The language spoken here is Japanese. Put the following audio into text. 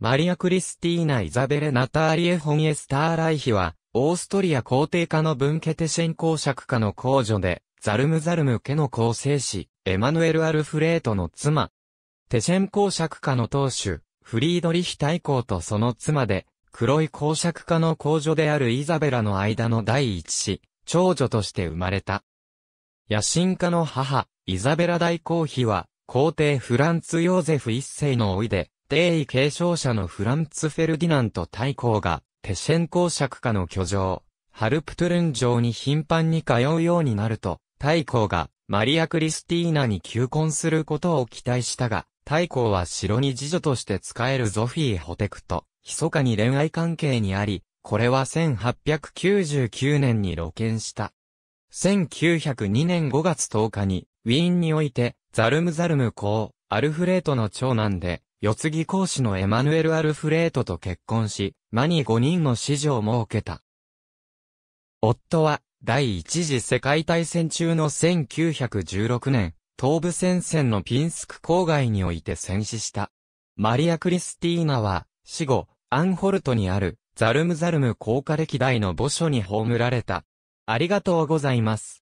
マリア・クリスティーナ・イザベレ・ナターリエ・フォン・エスター・ライヒは、オーストリア皇帝家の文家手シ公爵家の公女で、ザルムザルム家の構成子、エマヌエル・アルフレートの妻。手シ公爵家の当主、フリードリヒ大公とその妻で、黒い公爵家の公女であるイザベラの間の第一子、長女として生まれた。野心家の母、イザベラ大公妃は、皇帝フランツ・ヨーゼフ一世の老いで、帝位継承者のフランツ・フェルディナント大公が、テシェン公爵家の居城、ハルプトゥルン城に頻繁に通うようになると、大公がマリア・クリスティーナに求婚することを期待したが、大公は城に次女として仕えるゾフィー・ホテクと、密かに恋愛関係にあり、これは1899年に露見した。1902年5月10日に、ウィーンにおいて、ザルムザルム公、アルフレートの長男で、四つ木講師のエマヌエル・アルフレートと結婚し、間に5人の子女を設けた。夫は、第一次世界大戦中の1916年、東部戦線のピンスク郊外において戦死した。マリア・クリスティーナは、死後、アンホルトにある、ザルムザルム高架歴代の墓所に葬られた。ありがとうございます。